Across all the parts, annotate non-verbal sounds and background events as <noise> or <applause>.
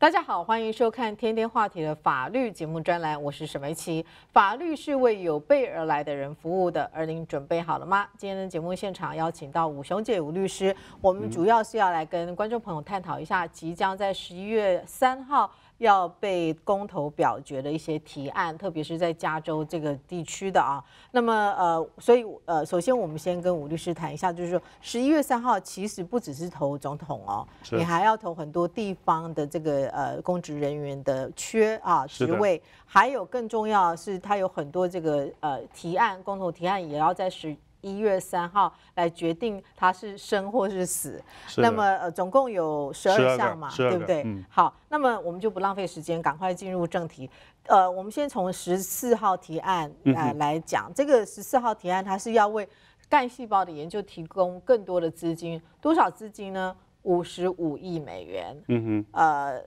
大家好，欢迎收看《天天话题》的法律节目专栏，我是沈维琪。法律是为有备而来的人服务的，而您准备好了吗？今天的节目现场邀请到武雄姐吴律师，我们主要是要来跟观众朋友探讨一下，即将在十一月三号。要被公投表决的一些提案，特别是在加州这个地区的啊，那么呃，所以呃，首先我们先跟吴律师谈一下，就是说十一月三号其实不只是投总统哦，你还要投很多地方的这个呃公职人员的缺啊职位，还有更重要是它有很多这个呃提案，公投提案也要在十。一月三号来决定他是生或是死。那么呃总共有十二项嘛，对不对？好，那么我们就不浪费时间，赶快进入正题。呃，我们先从十四号提案呃来讲，这个十四号提案它是要为干细胞的研究提供更多的资金，多少资金呢？五十五亿美元。嗯哼，呃。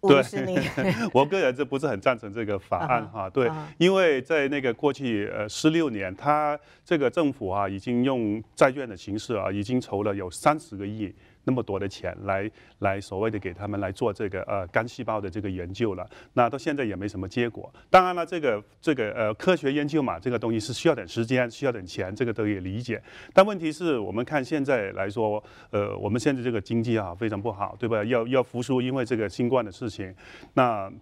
对，<laughs> 我个人是不是很赞成这个法案哈？对，因为在那个过去呃十六年，他这个政府啊，已经用债券的形式啊，已经筹了有三十个亿。那么多的钱来来所谓的给他们来做这个呃肝细胞的这个研究了，那到现在也没什么结果。当然了，这个这个呃科学研究嘛，这个东西是需要点时间，需要点钱，这个都也理解。但问题是我们看现在来说，呃，我们现在这个经济啊非常不好，对吧？要要复苏，因为这个新冠的事情，那。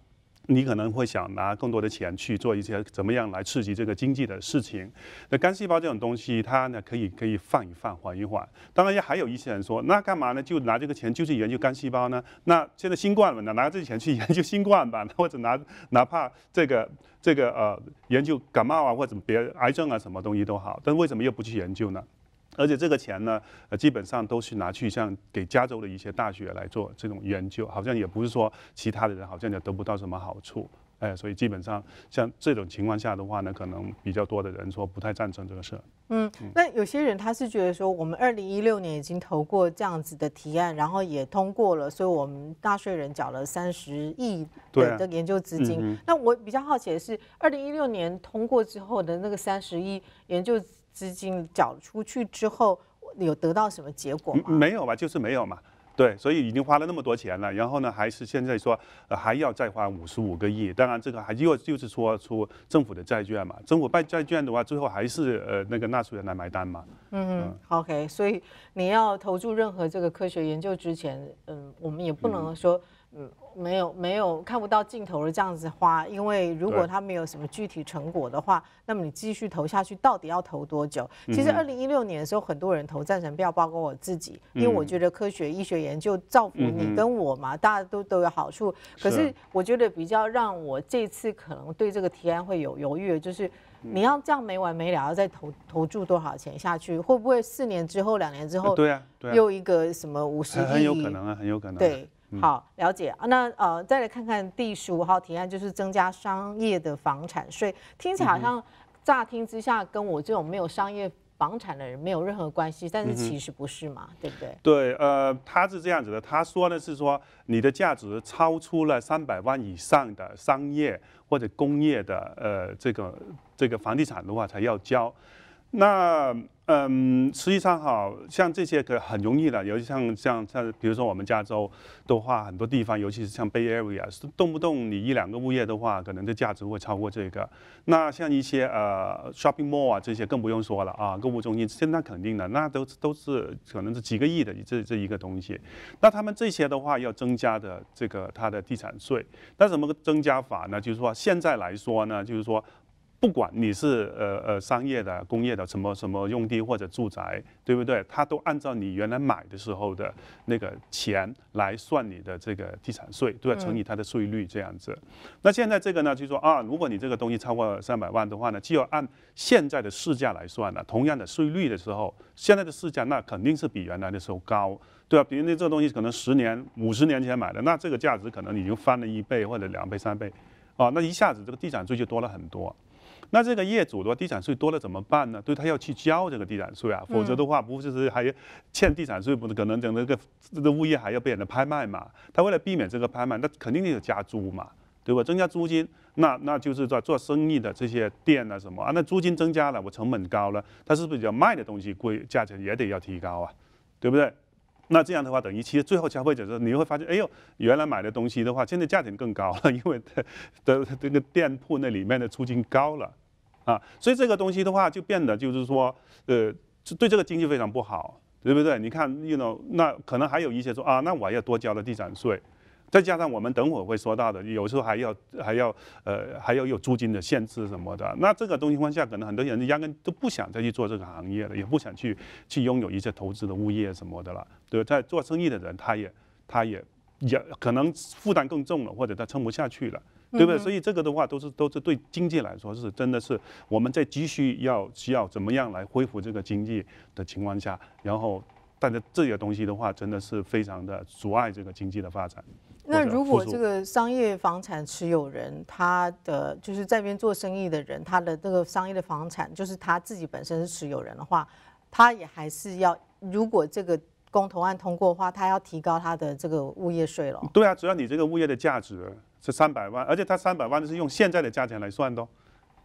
你可能会想拿更多的钱去做一些怎么样来刺激这个经济的事情。那干细胞这种东西，它呢可以可以放一放，缓一缓。当然也还有一些人说，那干嘛呢？就拿这个钱就去研究干细胞呢？那现在新冠嘛，拿拿这钱去研究新冠吧，或者拿哪怕这个这个呃研究感冒啊或者别癌症啊什么东西都好，但为什么又不去研究呢？而且这个钱呢，呃，基本上都是拿去像给加州的一些大学来做这种研究，好像也不是说其他的人好像也得不到什么好处，哎，所以基本上像这种情况下的话呢，可能比较多的人说不太赞成这个事。嗯，那有些人他是觉得说，我们二零一六年已经投过这样子的提案，然后也通过了，所以我们纳税人缴了三十亿的这个研究资金。那我比较好奇的是，二零一六年通过之后的那个三十亿研究。资金缴出去之后，有得到什么结果吗？没有吧，就是没有嘛。对，所以已经花了那么多钱了，然后呢，还是现在说还要再花五十五个亿。当然，这个还又就是说出政府的债券嘛，政府办债券的话，最后还是呃那个纳税人来买单嘛。嗯，OK，所以你要投入任何这个科学研究之前，嗯，我们也不能说。嗯，没有没有看不到尽头的这样子花，因为如果他没有什么具体成果的话，那么你继续投下去，到底要投多久？其实二零一六年的时候，很多人投赞成票，包括我自己，因为我觉得科学医学研究造福你跟我嘛，大家都都有好处。可是我觉得比较让我这次可能对这个提案会有犹豫，就是你要这样没完没了要再投投注多少钱下去，会不会四年之后、两年之后，对啊，又一个什么五十亿？很有可能啊，很有可能。对。好，了解。那呃，再来看看第十五号提案，就是增加商业的房产税。听起来好像乍听之下，跟我这种没有商业房产的人没有任何关系，但是其实不是嘛，对不对？对，呃，他是这样子的，他说呢是说，你的价值超出了三百万以上的商业或者工业的呃这个这个房地产的话，才要交。那嗯，实际上，好像这些可很容易的，尤其像像像，比如说我们加州的话，很多地方，尤其是像 Bay Area，动不动你一两个物业的话，可能这价值会超过这个。那像一些呃 Shopping Mall 啊这些更不用说了啊，购物中心，现在肯定的，那都都是可能是几个亿的这这一个东西。那他们这些的话要增加的这个它的地产税，那怎么个增加法呢？就是说现在来说呢，就是说。不管你是呃呃商业的、工业的、什么什么用地或者住宅，对不对？它都按照你原来买的时候的那个钱来算你的这个地产税，对吧？乘以它的税率这样子。那现在这个呢，就说啊，如果你这个东西超过三百万的话呢，就要按现在的市价来算了，同样的税率的时候，现在的市价那肯定是比原来的时候高，对吧？如那这个东西可能十年、五十年前买的，那这个价值可能已经翻了一倍或者两倍、三倍，啊，那一下子这个地产税就多了很多。那这个业主的话，地产税多了怎么办呢？对他要去交这个地产税啊，否则的话不就是还欠地产税？不可能整那个这个物业还要被人家拍卖嘛。他为了避免这个拍卖，那肯定得加租嘛，对吧？增加租金，那那就是在做生意的这些店啊什么啊，那租金增加了，我成本高了，他是不是要卖的东西贵，价钱也得要提高啊？对不对？那这样的话，等于其实最后消费者说，你会发现，哎呦，原来买的东西的话，现在价钱更高了，因为的的这个店铺那里面的租金高了，啊，所以这个东西的话就变得就是说，呃，对这个经济非常不好，对不对？你看，know，那可能还有一些说啊，那我要多交了地产税，再加上我们等会儿会说到的，有时候还要还要呃还要有租金的限制什么的，那这个东西情况下，可能很多人压根都不想再去做这个行业了，也不想去去拥有一些投资的物业什么的了。对，在做生意的人，他也，他也，也可能负担更重了，或者他撑不下去了，对不对？所以这个的话，都是都是对经济来说是真的是我们在急需要需要怎么样来恢复这个经济的情况下，然后大家这些东西的话，真的是非常的阻碍这个经济的发展。那如果这个商业房产持有人，他的就是在边做生意的人，他的这个商业的房产就是他自己本身是持有人的话，他也还是要如果这个。公投案通过的话，他要提高他的这个物业税了。对啊，只要你这个物业的价值是三百万，而且他三百万是用现在的价钱来算的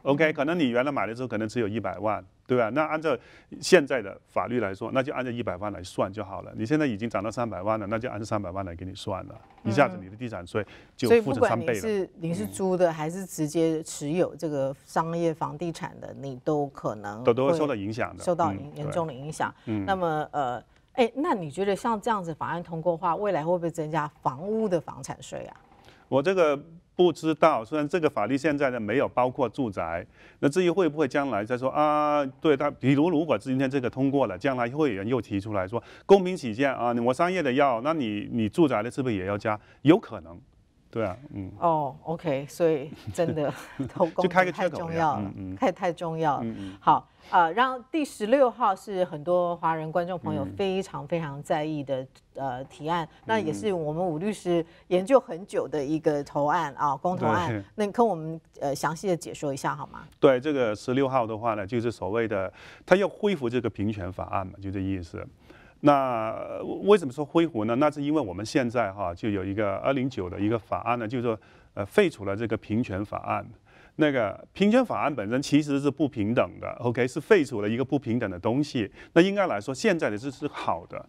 ，OK？可能你原来买的时候可能只有一百万，对吧？那按照现在的法律来说，那就按照一百万来算就好了。你现在已经涨到三百万了，那就按三百万来给你算了。一下子你的地产税就所以你是你是租的还是直接持有这个商业房地产的，你都可能都都会受到影响的，受到严重的影响。那么呃。哎，那你觉得像这样子法案通过话，未来会不会增加房屋的房产税啊？我这个不知道，虽然这个法律现在呢没有包括住宅，那至于会不会将来再说啊？对他，比如如果今天这个通过了，将来会有人又提出来说，公平起见啊，你我商业的要，那你你住宅的是不是也要加？有可能，对啊，嗯。哦，OK，所以真的 <laughs> 就开个缺口太重要了，开太重要了，好。呃，然后第十六号是很多华人观众朋友非常非常在意的呃提案，那也是我们武律师研究很久的一个投案啊公投案，那跟我们呃详细的解说一下好吗？对，这个十六号的话呢，就是所谓的他要恢复这个平权法案嘛，就这意思。那为什么说恢复呢？那是因为我们现在哈就有一个二零九的一个法案呢，就是呃废除了这个平权法案。那个平权法案本身其实是不平等的，OK，是废除了一个不平等的东西。那应该来说，现在的这是好的，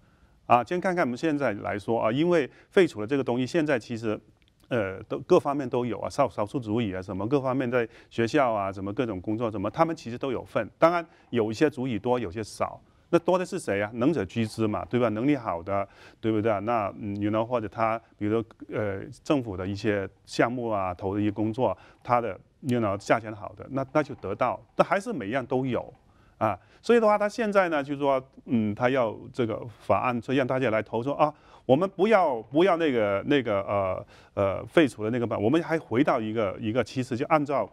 啊，先看看我们现在来说啊，因为废除了这个东西，现在其实，呃，都各方面都有啊，少少数族裔啊，什么各方面在学校啊，什么各种工作，什么他们其实都有份。当然有一些族裔多，有些少。那多的是谁啊？能者居之嘛，对吧？能力好的，对不对啊？那，o w 或者他，比如说，呃，政府的一些项目啊，投的一些工作，他的，you know, 价钱好的，那那就得到。那还是每样都有，啊，所以的话，他现在呢，就是说，嗯，他要这个法案以让大家来投，说啊，我们不要不要那个那个呃呃废除的那个吧，我们还回到一个一个，其实就按照，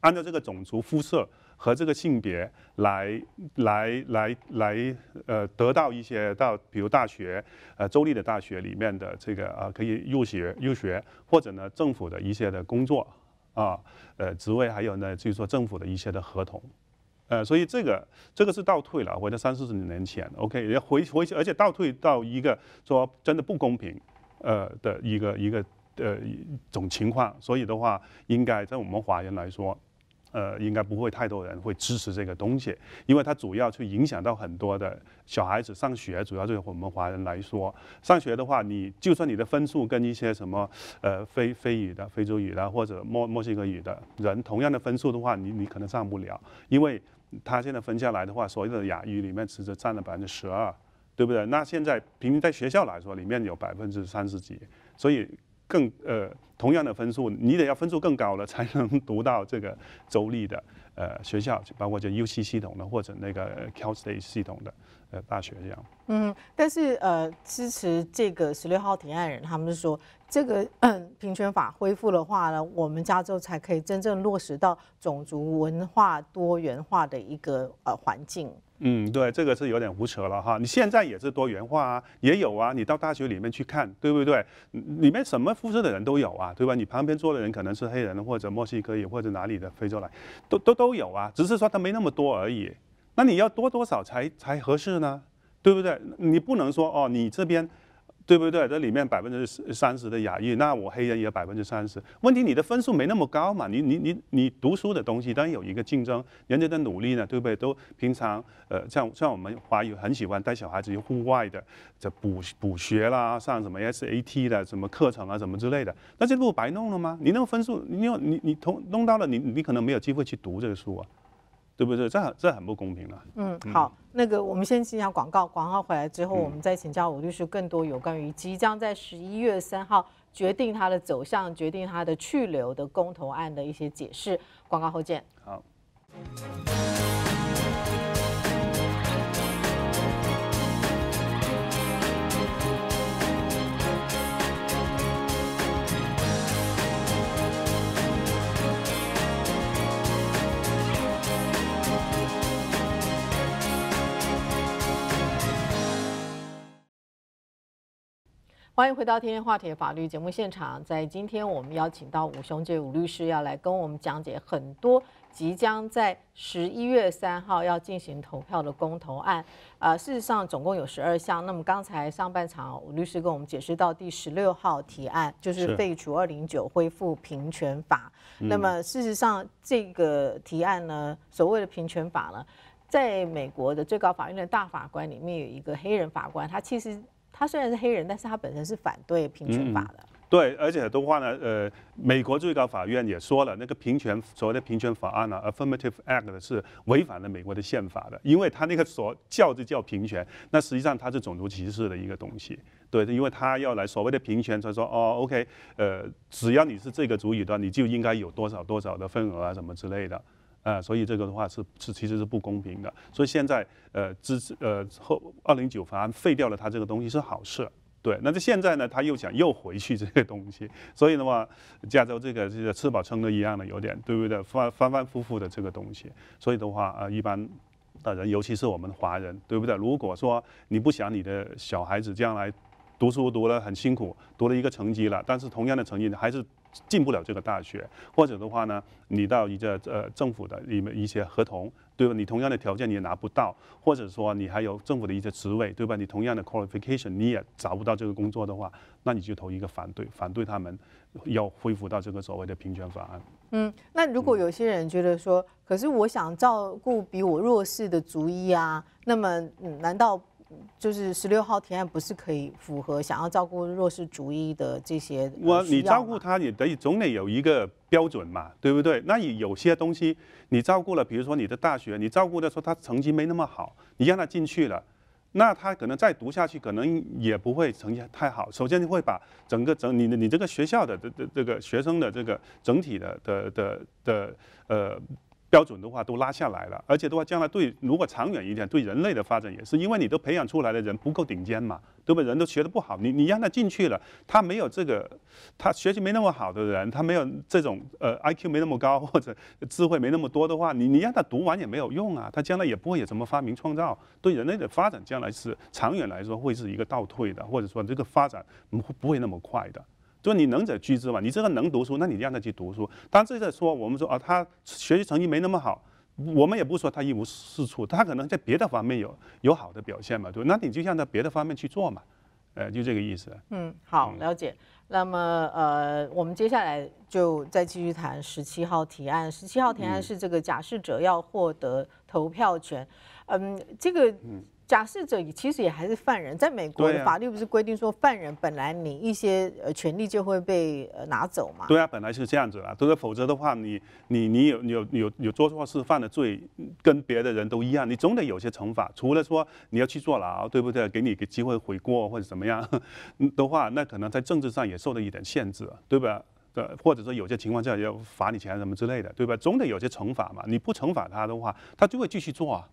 按照这个种族肤色。和这个性别来来来来呃，得到一些到比如大学呃州立的大学里面的这个啊可以入学入学，或者呢政府的一些的工作啊呃职位，还有呢就是说政府的一些的合同呃，所以这个这个是倒退了，回到三四十年前，OK，回回去而且倒退到一个说真的不公平呃的一个一个呃一种情况，所以的话应该在我们华人来说。呃，应该不会太多人会支持这个东西，因为它主要去影响到很多的小孩子上学，主要对我们华人来说，上学的话，你就算你的分数跟一些什么呃非非语的、非洲语的或者墨墨西哥语的人同样的分数的话，你你可能上不了，因为他现在分下来的话，所谓的雅语里面其实占了百分之十二，对不对？那现在平均在学校来说，里面有百分之三十几，所以。更呃，同样的分数，你得要分数更高了，才能读到这个州立的呃学校，包括就 U C 系统的或者那个 Cal State 系统的呃大学这样。嗯，但是呃，支持这个十六号提案人，他们是说。这个嗯平权法恢复的话呢，我们加州才可以真正落实到种族文化多元化的一个呃环境。嗯，对，这个是有点胡扯了哈。你现在也是多元化啊，也有啊。你到大学里面去看，对不对？里面什么肤色的人都有啊，对吧？你旁边坐的人可能是黑人，或者墨西哥，或者哪里的非洲来，都都都有啊。只是说他没那么多而已。那你要多多少才才合适呢？对不对？你不能说哦，你这边。对不对？这里面百分之三十的亚裔，那我黑人也有百分之三十。问题你的分数没那么高嘛？你你你你读书的东西，当然有一个竞争，人家的努力呢，对不对？都平常呃，像像我们华语很喜欢带小孩子去户外的，这补补学啦，上什么 S A T 的什么课程啊，什么之类的。那这不白弄了吗？你那个分数，你你你你通弄到了，你你可能没有机会去读这个书啊。对不对？这很这很不公平了。嗯，好，那个我们先进行广告，广告回来之后，我们再请教吴律师更多有关于即将在十一月三号决定它的走向、决定它的去留的公投案的一些解释。广告后见。好。欢迎回到《天天话题》法律节目现场。在今天我们邀请到武雄这武律师，要来跟我们讲解很多即将在十一月三号要进行投票的公投案。呃，事实上总共有十二项。那么刚才上半场，武律师跟我们解释到第十六号提案，就是废除二零九，恢复平权法。那么事实上，这个提案呢，所谓的平权法呢，在美国的最高法院的大法官里面有一个黑人法官，他其实。他虽然是黑人，但是他本身是反对平权法的。对，而且的话呢，呃，美国最高法院也说了，那个平权所谓的平权法案呢，Affirmative Act 是违反了美国的宪法的，因为他那个所叫就叫平权，那实际上它是种族歧视的一个东西。对，因为他要来所谓的平权，他说哦，OK，呃，只要你是这个族语的你就应该有多少多少的份额啊，什么之类的。啊，所以这个的话是是其实是不公平的。所以现在呃支持呃后二零九法案废掉了它这个东西是好事，对。那这现在呢，他又想又回去这个东西，所以的话，加州这个这个吃饱撑的一样的有点，对不对？反反反复复的这个东西，所以的话啊，一般的人，尤其是我们华人，对不对？如果说你不想你的小孩子将来读书读了很辛苦，读了一个成绩了，但是同样的成绩还是。进不了这个大学，或者的话呢，你到一个呃政府的里面一些合同，对吧？你同样的条件你也拿不到，或者说你还有政府的一些职位，对吧？你同样的 qualification 你也找不到这个工作的话，那你就投一个反对，反对他们要恢复到这个所谓的平权法案。嗯，那如果有些人觉得说，可是我想照顾比我弱势的族裔啊，那么嗯、难道？就是十六号提案不是可以符合想要照顾弱势主义的这些？我你照顾他，你得总得有一个标准嘛，对不对？那你有些东西你照顾了，比如说你的大学，你照顾的时候他成绩没那么好，你让他进去了，那他可能再读下去可能也不会成绩太好。首先你会把整个整你的你这个学校的这这这个学生的这个整体的的的的呃。标准的话都拉下来了，而且的话将来对如果长远一点对人类的发展也是，因为你都培养出来的人不够顶尖嘛，对吧？人都学的不好，你你让他进去了，他没有这个，他学习没那么好的人，他没有这种呃 I Q 没那么高或者智慧没那么多的话，你你让他读完也没有用啊，他将来也不会有什么发明创造，对人类的发展将来是长远来说会是一个倒退的，或者说这个发展不会那么快的。就是你能者居之嘛，你这个能读书，那你让他去读书。当这在说我们说啊，他学习成绩没那么好，我们也不说他一无是处，他可能在别的方面有有好的表现嘛。对，那你就让他别的方面去做嘛，呃，就这个意思。嗯，好，了解。那么呃，我们接下来就再继续谈十七号提案。十七号提案是这个假释者要获得投票权。嗯，这个嗯。假释者也其实也还是犯人，在美国的法律不是规定说犯人本来你一些呃权利就会被呃拿走嘛？对啊，本来是这样子啦，否是否则的话，你你你有有有有做错事犯了罪，跟别的人都一样，你总得有些惩罚。除了说你要去坐牢，对不对？给你个机会悔过或者怎么样的话，那可能在政治上也受到一点限制，对吧？对，或者说有些情况下要罚你钱什么之类的，对吧？总得有些惩罚嘛。你不惩罚他的话，他就会继续做。啊。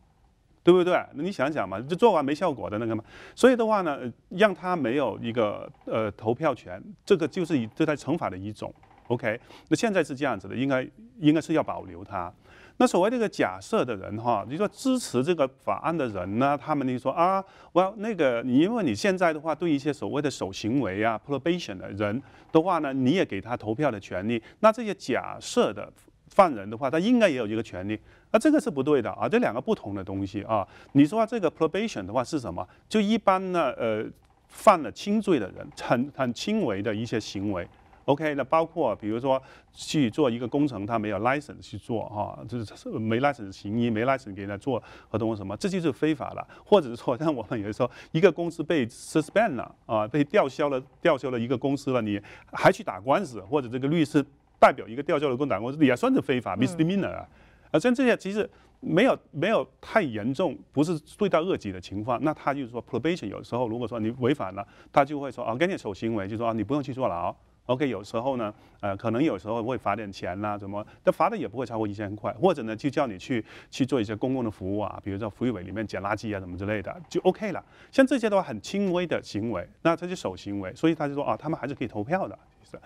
对不对？那你想想嘛，就做完没效果的那个嘛。所以的话呢，让他没有一个呃投票权，这个就是以对待惩罚的一种。OK，那现在是这样子的，应该应该是要保留他。那所谓这个假设的人哈，你说支持这个法案的人呢，他们你说啊，Well，那个你因为你现在的话对一些所谓的守行为啊，probation 的人的话呢，你也给他投票的权利。那这些假设的犯人的话，他应该也有一个权利。那这个是不对的啊，这两个不同的东西啊。你说这个 probation 的话是什么？就一般呢，呃，犯了轻罪的人，很很轻微的一些行为。OK，那包括比如说去做一个工程，他没有 license 去做哈，就是没 license 行医，没 license 给他做合同什么，这就是非法了。或者是说，像我们有的时候，一个公司被 suspend 了啊，被吊销了，吊销了一个公司了，你还去打官司，或者这个律师代表一个吊销的公打官司，也算是非法 misdemeanor 啊。而像这些其实没有没有太严重，不是罪大恶极的情况，那他就是说 probation 有时候如果说你违反了，他就会说啊给你手行为，就说你不用去坐牢，OK 有时候呢，呃可能有时候会罚点钱啦，怎么，但罚的也不会超过一千块，或者呢就叫你去去做一些公共的服务啊，比如说福务委里面捡垃圾啊什么之类的，就 OK 了。像这些的话很轻微的行为，那这些手行为，所以他就说啊他们还是可以投票的，是。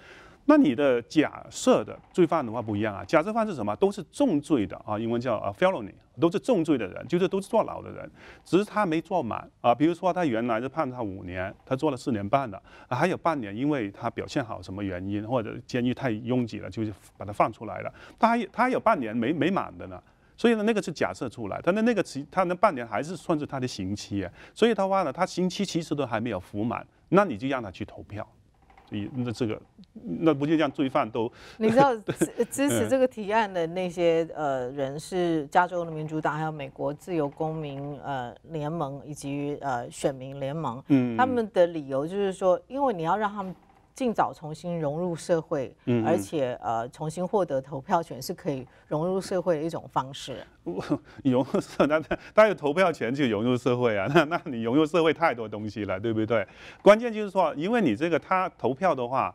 那你的假设的罪犯的话不一样啊，假设犯是什么？都是重罪的啊，英文叫 felony，都是重罪的人，就是都是坐牢的人，只是他没坐满啊。比如说他原来是判他五年，他坐了四年半了，还有半年，因为他表现好，什么原因或者监狱太拥挤了，就是把他放出来了，他还有他还有半年没没满的呢。所以呢，那个是假设出来，他的那个其他那半年还是算是他的刑期啊，所以他话呢，他刑期其实都还没有服满，那你就让他去投票。那这个，那不就像罪犯都？<laughs> 你知道支 <laughs> 持这个提案的那些呃人是加州的民主党，还有美国自由公民呃联盟以及呃选民联盟，他们的理由就是说，因为你要让他们。尽早重新融入社会，嗯，而且呃重新获得投票权是可以融入社会的一种方式。<laughs> 融入社，<laughs> 那他他有投票权就融入社会啊？<laughs> 那那你融入社会太多东西了，对不对？关键就是说，因为你这个他投票的话，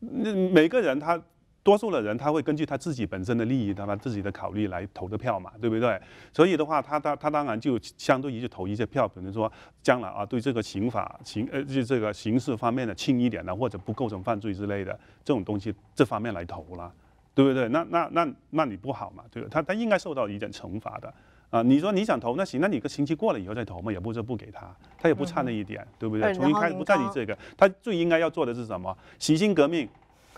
那每个人他。多数的人他会根据他自己本身的利益，他把自己的考虑来投的票嘛，对不对？所以的话，他他他当然就相对于就投一些票，可能说将来啊，对这个刑法刑呃，就这个刑事方面的轻一点的，或者不构成犯罪之类的这种东西，这方面来投了，对不对？那那那那你不好嘛，对吧？他他应该受到一点惩罚的啊。你说你想投那行，那你个星期过了以后再投嘛，也不是不给他，他也不差那一点，对不对？重新开始不在于这个，他最应该要做的是什么？洗心革命，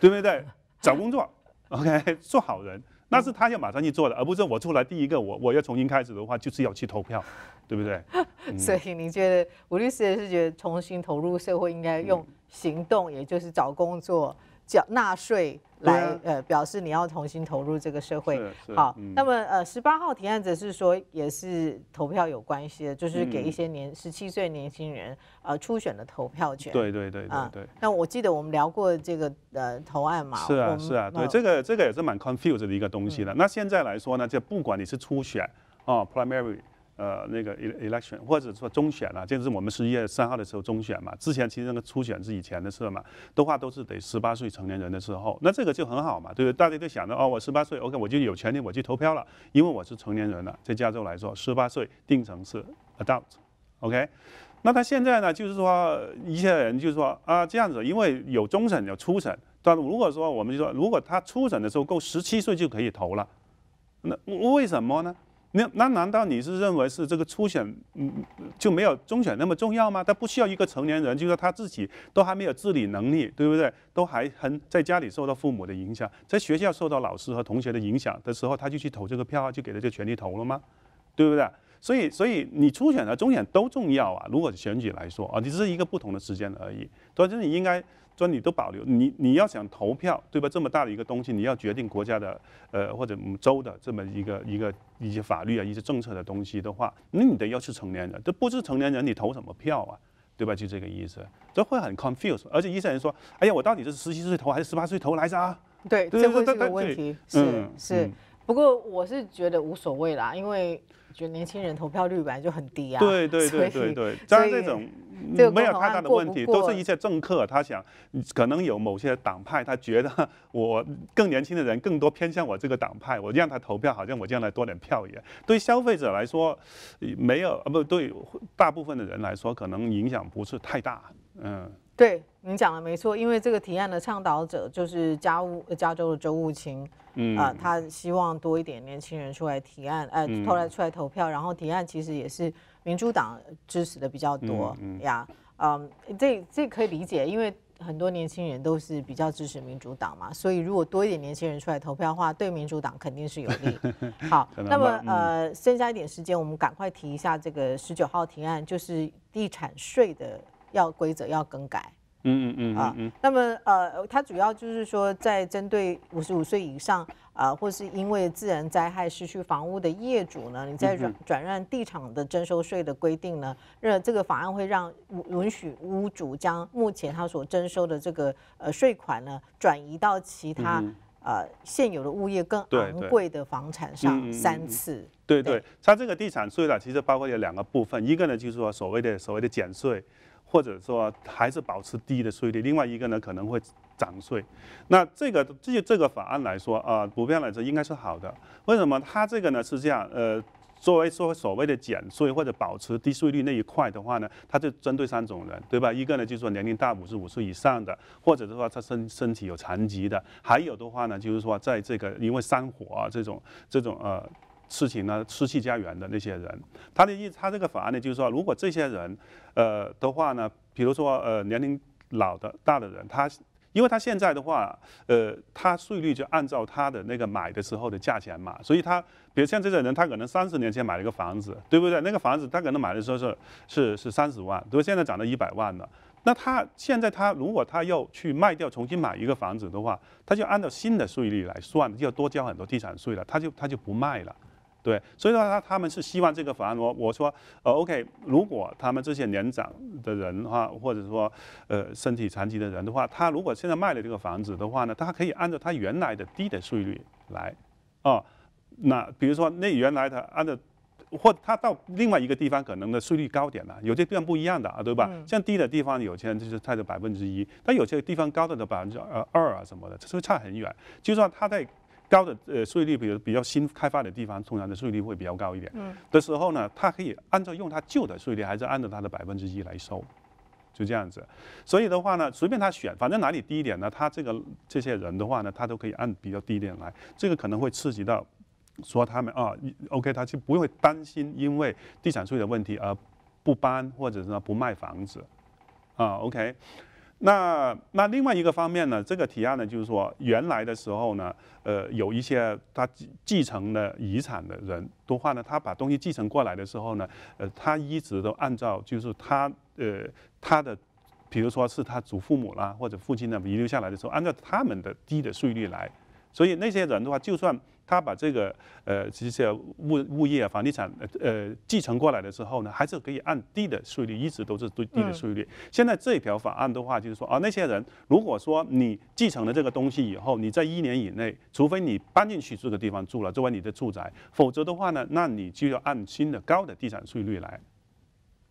对不对？找工作，OK，<laughs> 做好人，那是他要马上去做的，而不是我出来第一个。我我要重新开始的话，就是要去投票，对不对？<laughs> 所以你觉得吴律师也是觉得重新投入社会应该用行动，也就是找工作。缴纳税来，呃，表示你要重新投入这个社会。好，那么呃，十八号提案则是说，也是投票有关系的，就是给一些年十七岁年轻人呃初选的投票权。对对对啊，对。那我记得我们聊过这个呃投案嘛。是啊是啊，对这个这个也是蛮 confused 的一个东西的。那现在来说呢，就不管你是初选啊 primary。呃，那个 election 或者说中选啦，就是我们十一月三号的时候中选嘛。之前其实那个初选是以前的事嘛，都话都是得十八岁成年人的时候，那这个就很好嘛，对不对？大家都想着哦，我十八岁，OK，我就有权利我去投票了，因为我是成年人了。在加州来说，十八岁定成是 adult，OK。那他现在呢，就是说一些人就是说啊这样子，因为有中审有初审，但如果说我们就说，如果他初审的时候够十七岁就可以投了，那为什么呢？那那难道你是认为是这个初选，嗯，就没有中选那么重要吗？他不需要一个成年人，就说他自己都还没有自理能力，对不对？都还很在家里受到父母的影响，在学校受到老师和同学的影响的时候，他就去投这个票，就给他这权利投了吗？对不对？所以所以你初选和中选都重要啊，如果选举来说啊，你只是一个不同的时间而已。所以你应该。说你都保留，你你要想投票，对吧？这么大的一个东西，你要决定国家的，呃，或者州的这么一个一个一些法律啊、一些政策的东西的话，那你得要是成年人。这不是成年人，你投什么票啊？对吧？就这个意思，这会很 confuse。而且一些人说，哎呀，我到底是十七岁投还是十八岁投来着啊？对，这会对。问题。是是。不过我是觉得无所谓啦，因为觉得年轻人投票率本来就很低啊。对对对对对。像这种没有太大的问题，都是一些政客，他想可能有某些党派，他觉得 <laughs> 我更年轻的人更多偏向我这个党派，我让他投票，好像我将来多点票一样。对消费者来说，没有啊不对，大部分的人来说可能影响不是太大，嗯。对，您讲的没错，因为这个提案的倡导者就是加乌加州的周务清，嗯啊，他希望多一点年轻人出来提案，哎，投来出来投票，然后提案其实也是民主党支持的比较多呀，嗯，这这可以理解，因为很多年轻人都是比较支持民主党嘛，所以如果多一点年轻人出来投票的话，对民主党肯定是有利。<laughs> 好，那么呃，剩下一点时间，我们赶快提一下这个十九号提案，就是地产税的。要规则要更改，嗯嗯嗯啊，那么呃，它主要就是说在针对五十五岁以上啊，或是因为自然灾害失去房屋的业主呢，你在转转让地产的征收税的规定呢，让这个法案会让允许屋主将目前他所征收的这个呃税款呢转移到其他呃现有的物业更昂贵的房产上三次。对对，它这个地产税呢，其实包括有两个部分，一个呢就是说所谓的所谓的减税。或者说还是保持低的税率，另外一个呢可能会涨税。那这个就这个法案来说啊，普遍来说应该是好的。为什么它这个呢是这样？呃，作为说所谓的减税或者保持低税率那一块的话呢，它就针对三种人，对吧？一个呢就是说年龄大五十五岁以上的，或者是说他身身体有残疾的，还有的话呢就是说在这个因为火啊这种这种呃。事情呢，失去家园的那些人，他的意，他这个法案呢，就是说，如果这些人，呃的话呢，比如说呃年龄老的大的人，他，因为他现在的话，呃，他税率就按照他的那个买的时候的价钱嘛，所以他，比如像这些人，他可能三十年前买了一个房子，对不对？那个房子他可能买的时候是是是三十万，对不？现在涨到一百万了，那他现在他如果他要去卖掉，重新买一个房子的话，他就按照新的税率来算，就要多交很多地产税了，他就他就不卖了。对，所以说他他们是希望这个法案。我我说，呃，OK，如果他们这些年长的人的话，或者说，呃，身体残疾的人的话，他如果现在卖了这个房子的话呢，他可以按照他原来的低的税率来，哦，那比如说那原来他按照，或他到另外一个地方可能的税率高点了，有些地方不一样的啊，对吧？像低的地方，有些人就是他的百分之一，但有些地方高的的百分之二啊什么的，这是差很远。就算他在高的呃税率，比如比较新开发的地方，通常的税率会比较高一点。嗯，的时候呢，它可以按照用它旧的税率，还是按照它的百分之一来收，就这样子。所以的话呢，随便他选，反正哪里低一点呢，他这个这些人的话呢，他都可以按比较低一点来。这个可能会刺激到说他们啊，OK，他就不会担心因为地产税的问题而不搬或者说不卖房子啊，OK。那那另外一个方面呢，这个提案呢，就是说原来的时候呢，呃，有一些他继承的遗产的人，的话呢，他把东西继承过来的时候呢，呃，他一直都按照就是他呃他的，比如说是他祖父母啦或者父亲呢遗留下来的时候，按照他们的低的税率来，所以那些人的话，就算。他把这个呃，这些物物业、房地产呃呃继承过来的时候呢，还是可以按低的税率，一直都是最低的税率。现在这一条法案的话，就是说啊，那些人如果说你继承了这个东西以后，你在一年以内，除非你搬进去这个地方住了作为你的住宅，否则的话呢，那你就要按新的高的地产税率来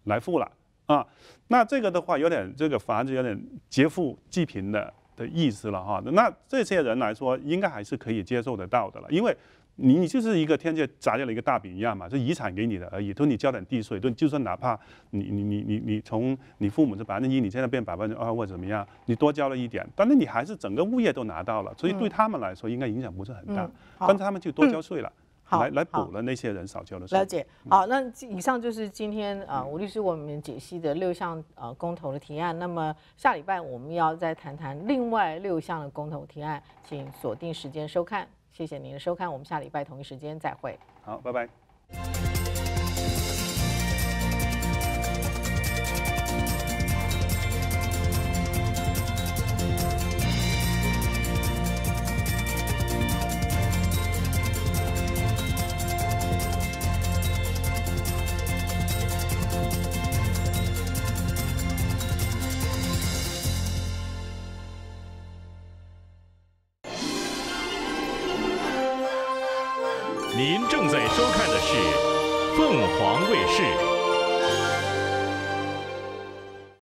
来付了啊。那这个的话有点这个法案就有点劫富济贫的。的意思了哈，那这些人来说应该还是可以接受得到的了，因为你你就是一个天界砸掉了一个大饼一样嘛，是遗产给你的而已，就你交点地税，就就算哪怕你你你你你从你父母是百分之一，你现在变百分之二或者怎么样，你多交了一点，但是你还是整个物业都拿到了，所以对他们来说应该影响不是很大，但是他们就多交税了。来来补了那些人少交的税。了解，好，那以上就是今天啊吴律师我们解析的六项呃公投的提案。那么下礼拜我们要再谈谈另外六项的公投提案，请锁定时间收看。谢谢您的收看，我们下礼拜同一时间再会。好，拜拜。